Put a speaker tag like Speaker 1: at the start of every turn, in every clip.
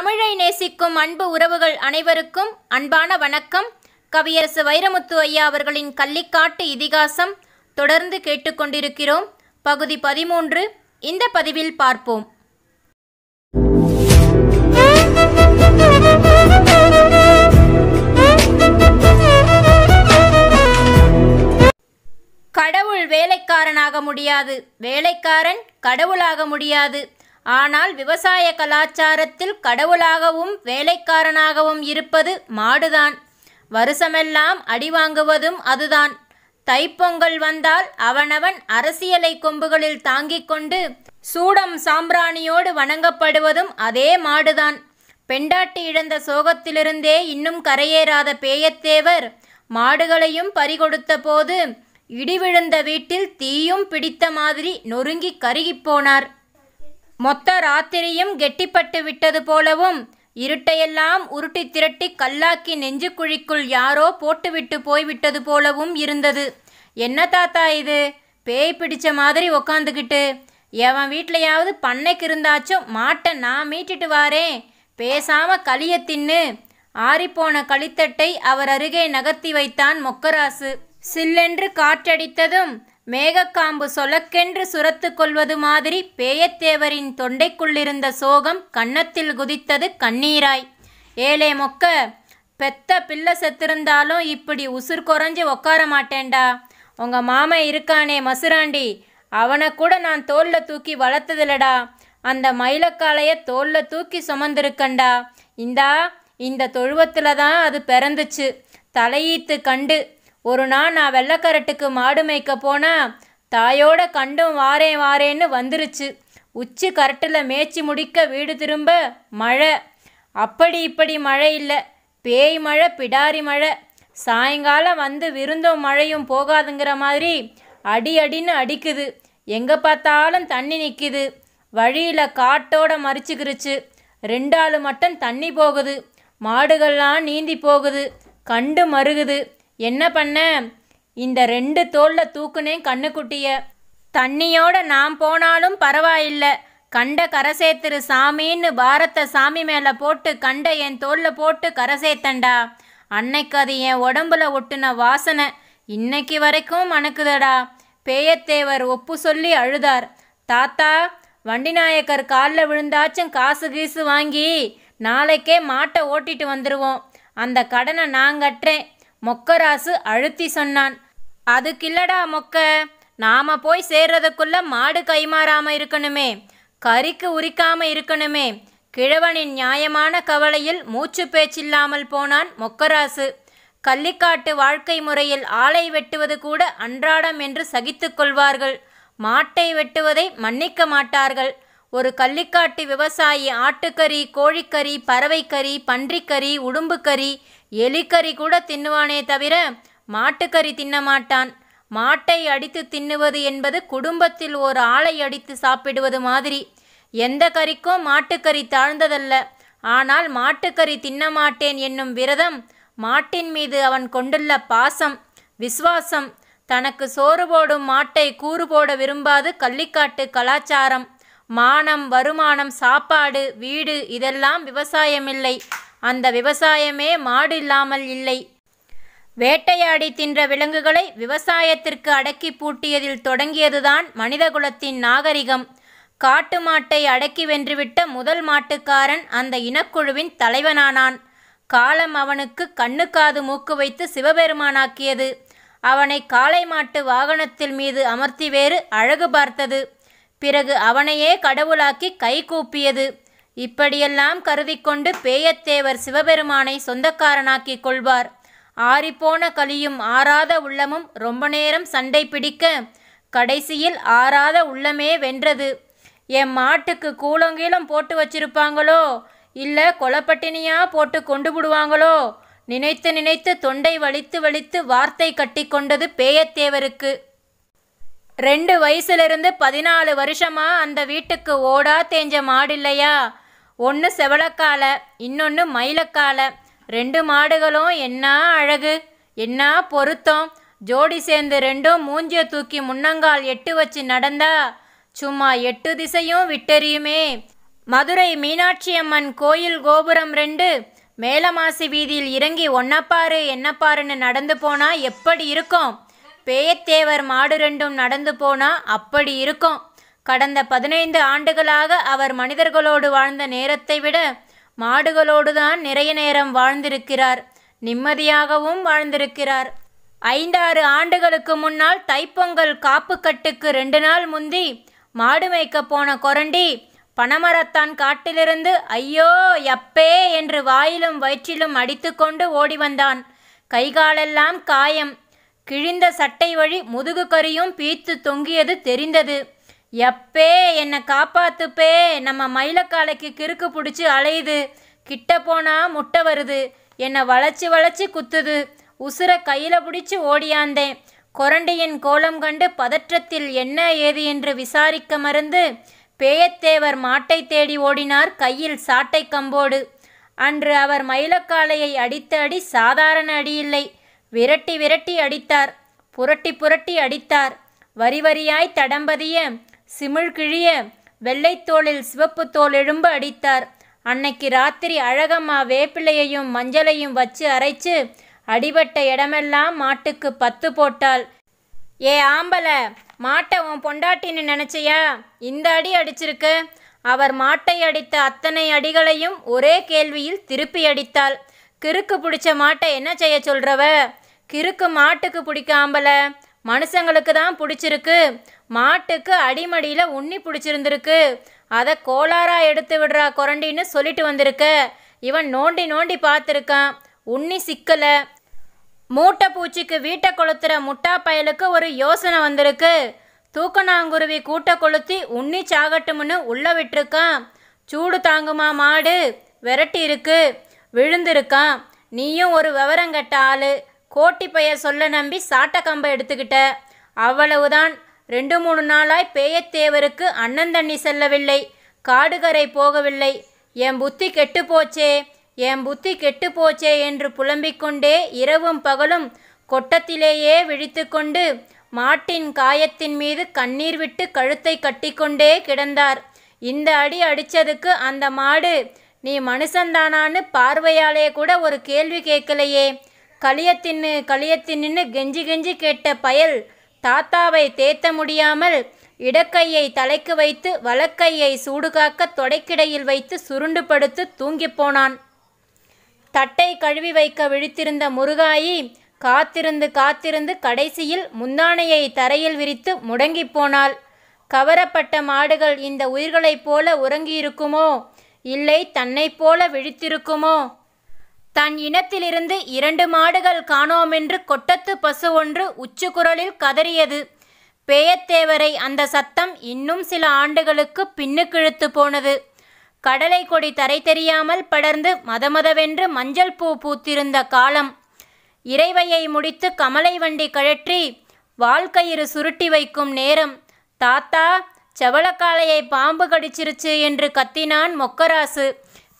Speaker 1: தமிழை நேசிக்கும் அன்பு உறவுகள் அனைவருக்கும் அன்பான வணக்கம் கவியரசு வைரமுத்து ஐயா அவர்களின் கள்ளிக்காட்டு இதிகாசம் தொடர்ந்து கேட்டுக்கொண்டிருக்கிறோம் பகுதி பதிமூன்று இந்த பதிவில் பார்ப்போம் கடவுள் வேலைக்காரனாக முடியாது வேலைக்காரன் கடவுளாக முடியாது ஆனால் விவசாய கலாச்சாரத்தில் கடவுளாகவும் வேலைக்காரனாகவும் இருப்பது மாடுதான் வருஷமெல்லாம் அடி வாங்குவதும் அதுதான் தைப்பொங்கல் வந்தால் அவனவன் அரசியலை கொம்புகளில் தாங்கிக் கொண்டு சூடம் சாம்பிராணியோடு வணங்கப்படுவதும் அதே மாடுதான் பெண்டாட்டி இழந்த சோகத்திலிருந்தே இன்னும் கரையேறாத பேயத்தேவர் மாடுகளையும் பறிகொடுத்த போது இடிவிழுந்த வீட்டில் தீயும் பிடித்த மாதிரி நொறுங்கி கருகிப்போனார் மொத்த ராத்திரியும் கெட்டிப்பட்டு விட்டது போலவும் இருட்டையெல்லாம் உருட்டி திரட்டி கல்லாக்கி நெஞ்சுக்குழிக்குள் யாரோ போட்டுவிட்டு போய்விட்டது போலவும் இருந்தது என்ன தாத்தா இது பேய் பிடிச்ச மாதிரி உக்காந்துக்கிட்டு எவன் வீட்லையாவது பண்ணைக்கு இருந்தாச்சும் மாட்டை நான் மீட்டிட்டு வாரேன் பேசாம களிய தின்னு ஆறிப்போன களித்தட்டை அவர் அருகே நகர்த்தி வைத்தான் மொக்கராசு சில்லென்று காற்றடித்ததும் மேகக்காம்பு சொலக்கென்று சுரத்து கொள்வது மாதிரி பேயத்தேவரின் தொண்டைக்குள்ளிருந்த சோகம் கன்னத்தில் குதித்தது கண்ணீராய் ஏழே மொக்க பெத்த பிள்ளை செத்திருந்தாலும் இப்படி உசுர் குறைஞ்சு உக்கார மாட்டேன்டா உங்கள் மாமன் இருக்கானே மசுராண்டி அவனை கூட நான் தோளில் தூக்கி வளர்த்ததில்லடா அந்த மயிலக்காலைய தோளில் தூக்கி சுமந்திருக்கண்டா இந்தா இந்த தொழுவத்தில் தான் அது பிறந்துச்சு தலையீத்து கண்டு ஒரு நாள் நான் வெள்ளக்கரட்டுக்கு மாடு மேய்க்க போனால் தாயோட கண்டும் வாரேன் வாரேன்னு வந்துருச்சு உச்சி கரட்டில் மேய்ச்சி முடிக்க வீடு திரும்ப மழை அப்படி இப்படி மழை இல்லை பேய் மழை பிடாரி மழை சாயங்காலம் வந்து விருந்தும் மழையும் போகாதுங்கிற மாதிரி அடி அடின்னு அடிக்குது எங்கே பார்த்தாலும் தண்ணி நிற்கிது வழியில் காட்டோட மறிச்சுக்கிருச்சு ரெண்டாள் மட்டும் தண்ணி போகுது மாடுகள்லாம் நீந்தி போகுது கண்டு மருகுது என்ன பண்ண இந்த ரெண்டு தோளில் தூக்குனேன் கண்ணுக்குட்டிய தண்ணியோட நான் போனாலும் பரவாயில்லை கண்ட கரசேத்திரு சாமின்னு பாரத்தை சாமி மேலே போட்டு கண்ட என் தோளில் போட்டு கரசேத்தண்டா அன்னைக்கு அது என் உடம்புல ஒட்டுன வாசனை இன்னைக்கு வரைக்கும் மணக்குதடா பேயத்தேவர் ஒப்பு சொல்லி அழுதார் தாத்தா வண்டிநாயக்கர் காலில் விழுந்தாச்சும் காசு கீசு வாங்கி நாளைக்கே மாட்டை ஓட்டிட்டு வந்துடுவோம் அந்த கடனை நான் கட்டுறேன் மொக்கராசு அழுத்தி சொன்னான் அது கில்லடா மொக்க நாம போய் சேர்றதுக்குள்ள மாடு கைமாறாம இருக்கணுமே கறிக்கு உரிக்காம இருக்கணுமே கிழவனின் நியாயமான கவலையில் மூச்சு பேச்சில்லாமல் போனான் மொக்கராசு கள்ளிக்காட்டு வாழ்க்கை முறையில் ஆளை வெட்டுவது கூட அன்றாடம் என்று சகித்து கொள்வார்கள் மாட்டை வெட்டுவதை மன்னிக்க மாட்டார்கள் ஒரு கள்ளிக்காட்டு விவசாயி ஆட்டுக்கறி கோழிக்கறி பறவைக்கறி பன்றிக்கறி உடும்புக்கறி எலிக்கறி கூட தின்னுவானே தவிர மாட்டுக்கறி தின்னமாட்டான் மாட்டை அடித்து தின்னுவது என்பது குடும்பத்தில் ஒரு ஆளை அடித்து சாப்பிடுவது மாதிரி எந்த கறிக்கும் மாட்டுக்கறி தாழ்ந்ததல்ல ஆனால் மாட்டுக்கறி தின்னமாட்டேன் என்னும் விரதம் மாட்டின் மீது அவன் கொண்டுள்ள பாசம் விஸ்வாசம் தனக்கு சோறு போடும் மாட்டை கூறு போட விரும்பாது கள்ளிக்காட்டு கலாச்சாரம் மானம் வருமானம் சாப்பாடு வீடு இதெல்லாம் விவசாயமில்லை அந்த விவசாயமே மாடு இல்லாமல் இல்லை வேட்டையாடி தின்ற விலங்குகளை விவசாயத்திற்கு அடக்கி பூட்டியதில் தொடங்கியதுதான் மனிதகுலத்தின் நாகரிகம் காட்டு மாட்டை அடக்கி வென்றுவிட்ட முதல் மாட்டுக்காரன் அந்த இனக்குழுவின் தலைவனானான் காலம் அவனுக்கு கண்ணுக்காது மூக்கு வைத்து சிவபெருமானாக்கியது அவனை காளை மாட்டு வாகனத்தில் மீது அமர்த்தி வேறு அழகு பார்த்தது பிறகு அவனையே கடவுளாக்கி கை கூப்பியது இப்படியெல்லாம் கருதிக்கொண்டு பேயத்தேவர் சிவபெருமானை சொந்தக்காரனாக்கி கொள்வார் ஆறிப்போன கலியும் ஆறாத உள்ளமும் ரொம்ப நேரம் சண்டை பிடிக்க கடைசியில் ஆறாத உள்ளமே வென்றது என் மாட்டுக்கு கூலங்கீலம் போட்டு வச்சிருப்பாங்களோ இல்லை கொலப்பட்டினியாக போட்டு கொண்டு விடுவாங்களோ நினைத்து நினைத்து தொண்டை வலித்து வலித்து வார்த்தை கட்டி கொண்டது பேயத்தேவருக்கு ரெண்டு வயசுலேருந்து பதினாலு வருஷமா அந்த வீட்டுக்கு ஓடா தேஞ்ச மாடு இல்லையா ஒன்று செவளக்கால இன்னொன்று மயிலக்கால ரெண்டு மாடுகளும் என்ன அழகு என்ன பொருத்தம் ஜோடி சேர்ந்து ரெண்டும் மூஞ்சிய தூக்கி முன்னங்கால் எட்டு வச்சு நடந்தா சும்மா எட்டு திசையும் விட்டெறியுமே மதுரை மீனாட்சியம்மன் கோயில் கோபுரம் ரெண்டு மேலமாசி வீதியில் இறங்கி ஒன்னப்பாரு என்னப்பாருன்னு நடந்து போனால் எப்படி இருக்கும் பேயத்தேவர் மாடு ரெண்டும் நடந்து போனா அப்படி இருக்கும் கடந்த பதினைந்து ஆண்டுகளாக அவர் மனிதர்களோடு வாழ்ந்த நேரத்தை விட மாடுகளோடு தான் நிறைய நேரம் வாழ்ந்திருக்கிறார் நிம்மதியாகவும் வாழ்ந்திருக்கிறார் ஐந்தாறு ஆண்டுகளுக்கு முன்னால் தைப்பொங்கல் காப்பு கட்டுக்கு ரெண்டு நாள் முந்தி மாடு மேய்க்க போன கொரண்டி பனமரத்தான் காட்டிலிருந்து ஐயோ எப்பே என்று வாயிலும் வயிற்றிலும் அடித்துக்கொண்டு ஓடி வந்தான் கைகாலெல்லாம் காயம் கிழிந்த சட்டை வழி முதுகு கரியும் பீத்து தொங்கியது தெரிந்தது எப்பே என்னை காப்பாத்துப்பே நம்ம மயிலக்காலைக்கு கிறுக்கு பிடிச்சி அலையுது கிட்ட போனா முட்டை வருது என்னை வளைச்சி வளைச்சி குத்துது உசுர கையில் பிடிச்சி ஓடியாந்தேன் கொரண்டியின் கோலம் கண்டு பதற்றத்தில் என்ன ஏது என்று விசாரிக்க மறந்து பேயத்தேவர் மாட்டை தேடி ஓடினார் கையில் சாட்டை கம்போடு அன்று அவர் மயிலக்காளையை அடித்த அடி சாதாரண அடியில்லை விரட்டி விரட்டி அடித்தார் புரட்டி புரட்டி அடித்தார் வரி வரியாய் தடம்பதிய சிமிழ்கிழிய வெள்ளைத்தோளில் சிவப்பு தோல் எழும்ப அடித்தார் அன்னைக்கு ராத்திரி அழகம்மா வேப்பிலையையும் மஞ்சளையும் வச்சு அரைச்சு அடிபட்ட இடமெல்லாம் மாட்டுக்கு பத்து போட்டாள் ஏ ஆம்பல மாட்டை உன் பொண்டாட்டின்னு நினச்சியா இந்த அடி அடிச்சிருக்கு அவர் மாட்டை அடித்த அத்தனை அடிகளையும் ஒரே கேள்வியில் திருப்பி அடித்தாள் கிறுக்கு பிடிச்ச மாட்டை என்ன செய்ய சொல்றவ கிறுக்கு மாட்டுக்கு பிடிக்காம்பல மனுஷங்களுக்கு தான் பிடிச்சிருக்கு மாட்டுக்கு அடிமடியில் உண்ணி பிடிச்சிருந்துருக்கு அதை கோளாராக எடுத்து விடுறா குரண்டின்னு சொல்லிட்டு வந்திருக்க இவன் நோண்டி நோண்டி பார்த்துருக்கான் உண்ணி சிக்கலை மூட்டை பூச்சிக்கு வீட்டை கொளுத்துற முட்டா பயலுக்கு ஒரு யோசனை வந்திருக்கு தூக்கணாங்குருவி கூட்டை கொளுத்தி உண்ணி சாகட்டும்னு உள்ளே விட்டுருக்கான் சூடு தாங்குமா மாடு விரட்டி இருக்கு விழுந்திருக்கான் நீயும் ஒரு விவரம் கெட்ட ஆள் கோட்டி பெயர் சொல்ல நம்பி சாட்ட கம்பை எடுத்துக்கிட்ட அவ்வளவுதான் ரெண்டு மூணு நாளாய் பேயத்தேவருக்கு அண்ணன் தண்ணி செல்லவில்லை காடுகரை போகவில்லை என் புத்தி கெட்டு போச்சே என் புத்தி கெட்டு போச்சே என்று புலம்பிக்கொண்டே இரவும் பகலும் கொட்டத்திலேயே விழித்துக்கொண்டு மாட்டின் காயத்தின் மீது கண்ணீர் விட்டு கழுத்தை கட்டிக்கொண்டே கிடந்தார் இந்த அடி அடித்ததுக்கு அந்த மாடு நீ மனுஷந்தானான்னு பார்வையாலே கூட ஒரு கேள்வி கேட்கலையே களியத்தின்னு களியத்தின்னு கெஞ்சி கெஞ்சி கேட்ட பயல் தாத்தாவை தேத்த முடியாமல் இடக்கையை தலைக்கு வைத்து வலக்கையை சூடுகாக்க தொடைக்கிடையில் வைத்து சுருண்டு படுத்து தூங்கிப் போனான் தட்டை கழுவி வைக்க விழித்திருந்த முருகாயி காத்திருந்து காத்திருந்து கடைசியில் முந்தானையை தரையில் விரித்து முடங்கி போனாள் கவரப்பட்ட மாடுகள் இந்த உயிர்களைப் போல உறங்கியிருக்குமோ இல்லை தன்னைப் போல விழித்திருக்குமோ தன் இனத்திலிருந்து இரண்டு மாடுகள் காணோமென்று கொட்டத்து பசு ஒன்று உச்சுக்குரலில் கதறியது பேயத்தேவரை அந்த சத்தம் இன்னும் சில ஆண்டுகளுக்கு பின்னுக்கிழுத்து போனது கடலை கொடி தரை தெரியாமல் படர்ந்து மதமதவென்று மஞ்சள் பூ பூத்திருந்த காலம் இறைவையை முடித்து கமலை வண்டி கழற்றி வாழ்க்கையிறு சுருட்டி வைக்கும் நேரம் தாத்தா செவலக்காளையை பாம்பு கடிச்சிருச்சு என்று கத்தினான் மொக்கராசு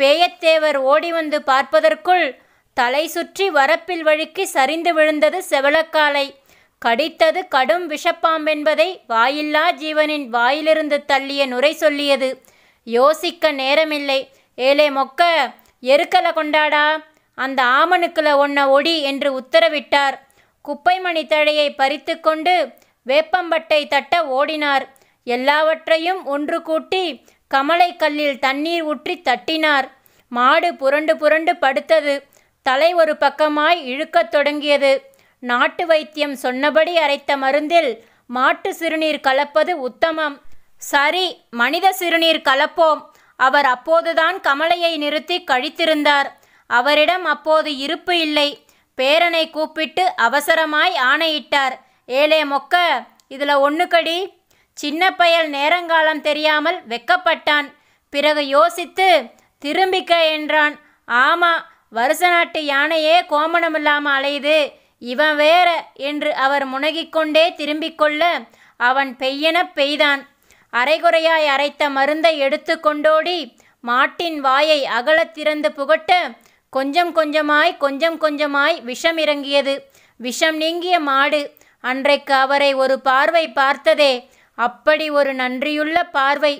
Speaker 1: பேயத்தேவர் ஓடி வந்து பார்ப்பதற்குள் தலை சுற்றி வரப்பில் வழுக்கி சரிந்து விழுந்தது செவளக்காலை கடித்தது கடும் விஷப்பாம்பென்பதை வாயில்லா ஜீவனின் வாயிலிருந்து தள்ளிய நுரை சொல்லியது யோசிக்க நேரமில்லை ஏலே மொக்க எருக்கலை கொண்டாடா அந்த ஆமனுக்குல ஒன்ன ஒடி என்று உத்தரவிட்டார் குப்பைமணி தழையை பறித்து கொண்டு வேப்பம்பட்டை தட்ட ஓடினார் எல்லாவற்றையும் ஒன்று கூட்டி கமலை கல்லில் தண்ணீர் ஊற்றி தட்டினார் மாடு புரண்டு புரண்டு படுத்தது தலை ஒரு பக்கமாய் இழுக்கத் தொடங்கியது நாட்டு வைத்தியம் சொன்னபடி அரைத்த மருந்தில் மாட்டு சிறுநீர் கலப்பது உத்தமம் சரி மனித சிறுநீர் கலப்போம் அவர் அப்போதுதான் கமலையை நிறுத்தி கழித்திருந்தார் அவரிடம் அப்போது இருப்பு இல்லை பேரனை கூப்பிட்டு அவசரமாய் ஆணையிட்டார் ஏலே மொக்க இதில் ஒன்று கடி சின்ன பயல் நேரங்காலம் தெரியாமல் வெக்கப்பட்டான் பிறகு யோசித்து திரும்பிக்க என்றான் ஆமா வருஷ நாட்டு யானையே கோமணமில்லாமல் அலையுது இவன் வேற என்று அவர் முனகிக்கொண்டே கொள்ள அவன் பெய்யென பெய்தான் அரைகுறையாய் அரைத்த மருந்தை எடுத்து கொண்டோடி மாட்டின் வாயை அகலத் திறந்து புகட்ட கொஞ்சம் கொஞ்சமாய் கொஞ்சம் கொஞ்சமாய் விஷம் இறங்கியது விஷம் நீங்கிய மாடு அன்றைக்கு அவரை ஒரு பார்வை பார்த்ததே அப்படி ஒரு நன்றியுள்ள பார்வை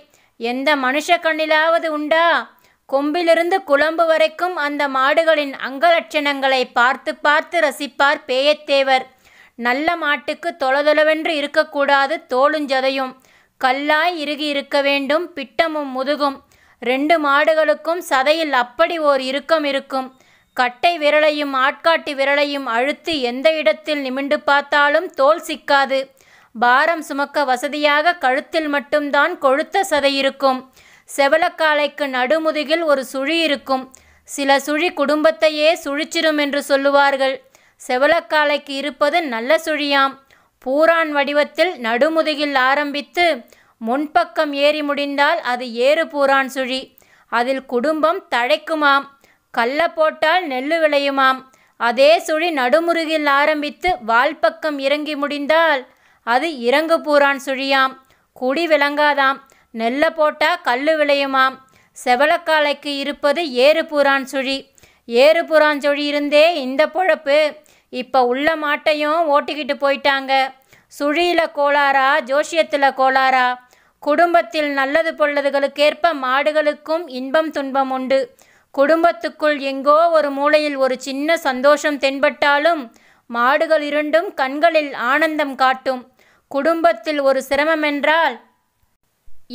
Speaker 1: எந்த மனுஷ கண்ணிலாவது உண்டா கொம்பிலிருந்து குழம்பு வரைக்கும் அந்த மாடுகளின் அங்கலட்சணங்களை பார்த்து பார்த்து ரசிப்பார் பேயத்தேவர் நல்ல மாட்டுக்கு தொலதொலவென்று இருக்கக்கூடாது தோளுஞ்சதையும் கல்லாய் இறுகி இருக்க வேண்டும் பிட்டமும் முதுகும் ரெண்டு மாடுகளுக்கும் சதையில் அப்படி ஓர் இறுக்கம் இருக்கும் கட்டை விரலையும் ஆட்காட்டி விரலையும் அழுத்து எந்த இடத்தில் நிமிண்டு பார்த்தாலும் தோல் சிக்காது பாரம் சுமக்க வசதியாக கழுத்தில் மட்டும்தான் கொழுத்த சதை இருக்கும் செவலக்காலைக்கு நடுமுதுகில் ஒரு சுழி இருக்கும் சில சுழி குடும்பத்தையே சுழிச்சிரும் என்று சொல்லுவார்கள் செவலக்காலைக்கு இருப்பது நல்ல சுழியாம் பூரான் வடிவத்தில் நடுமுதுகில் ஆரம்பித்து முன்பக்கம் ஏறி முடிந்தால் அது ஏறு பூரான் சுழி அதில் குடும்பம் தழைக்குமாம் கள்ள போட்டால் நெல்லு விளையுமாம் அதே சுழி நடுமுருகில் ஆரம்பித்து வால்பக்கம் இறங்கி முடிந்தால் அது இறங்கு பூரான் சுழியாம் குடி விளங்காதாம் நெல்லை போட்டால் கல் விளையுமாம் செவலக்காலைக்கு இருப்பது ஏறு பூரான் சுழி ஏறு பூரான் சுழி இருந்தே இந்த பொழப்பு இப்போ உள்ள மாட்டையும் ஓட்டிக்கிட்டு போயிட்டாங்க சுழியில் கோளாரா ஜோஷியத்தில் கோளாரா குடும்பத்தில் நல்லது பொல்லதுகளுக்கேற்ப மாடுகளுக்கும் இன்பம் துன்பம் உண்டு குடும்பத்துக்குள் எங்கோ ஒரு மூலையில் ஒரு சின்ன சந்தோஷம் தென்பட்டாலும் மாடுகள் இருண்டும் கண்களில் ஆனந்தம் காட்டும் குடும்பத்தில் ஒரு சிரமம் என்றால்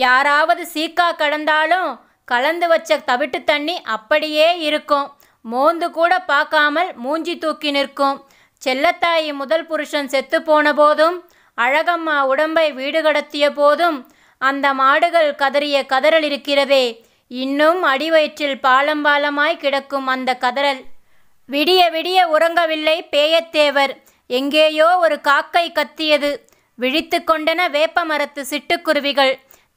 Speaker 1: யாராவது சீக்கா கடந்தாலும் கலந்து வச்ச தவிட்டு தண்ணி அப்படியே இருக்கும் மோந்து கூட பார்க்காமல் மூஞ்சி தூக்கி நிற்கும் செல்லத்தாயி முதல் புருஷன் செத்து போன போதும் அழகம்மா உடம்பை வீடு கடத்திய போதும் அந்த மாடுகள் கதறிய கதறல் இருக்கிறதே இன்னும் அடிவயிற்றில் பாலம் பாலமாய் கிடக்கும் அந்த கதறல் விடிய விடிய உறங்கவில்லை பேயத்தேவர் எங்கேயோ ஒரு காக்கை கத்தியது விழித்து கொண்டன வேப்ப மரத்து சிட்டுக்குருவிகள்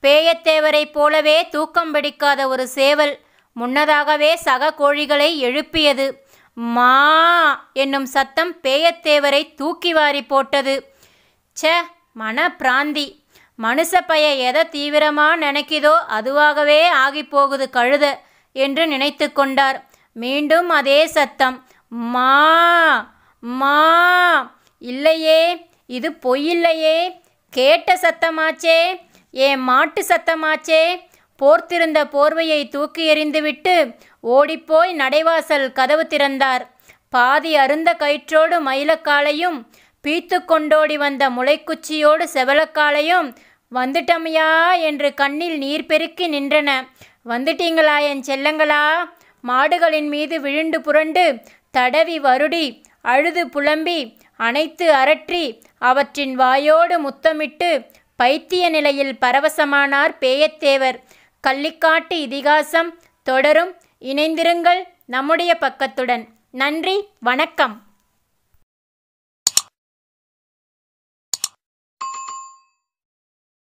Speaker 1: பேயத்தேவரைப் போலவே தூக்கம் பிடிக்காத ஒரு சேவல் முன்னதாகவே சக கோழிகளை எழுப்பியது மா என்னும் சத்தம் பேயத்தேவரை தூக்கி வாரி போட்டது ச மன பிராந்தி மனுஷ பய எதை தீவிரமாக நினைக்கிதோ அதுவாகவே ஆகி போகுது கழுத என்று நினைத்து கொண்டார் மீண்டும் அதே சத்தம் மா மா இல்லையே இது பொய்யில்லையே கேட்ட சத்தமாச்சே ஏன் மாட்டு சத்தமாச்சே போர்த்திருந்த போர்வையை தூக்கி எறிந்துவிட்டு ஓடிப்போய் நடைவாசல் கதவு திறந்தார் பாதி அருந்த கயிற்றோடு மயிலக்காலையும் பீத்து கொண்டோடி வந்த முளைக்குச்சியோடு செவலக்காலையும் வந்துட்டமையா என்று கண்ணில் நீர் பெருக்கி நின்றன வந்துட்டீங்களா என் செல்லங்களா மாடுகளின் மீது விழுண்டு புரண்டு தடவி வருடி அழுது புலம்பி அனைத்து அரற்றி அவற்றின் வாயோடு முத்தமிட்டு பைத்திய நிலையில் பரவசமானார் பேயத்தேவர் கள்ளிக்காட்டு இதிகாசம் தொடரும் இணைந்திருங்கள் நம்முடைய பக்கத்துடன் நன்றி வணக்கம்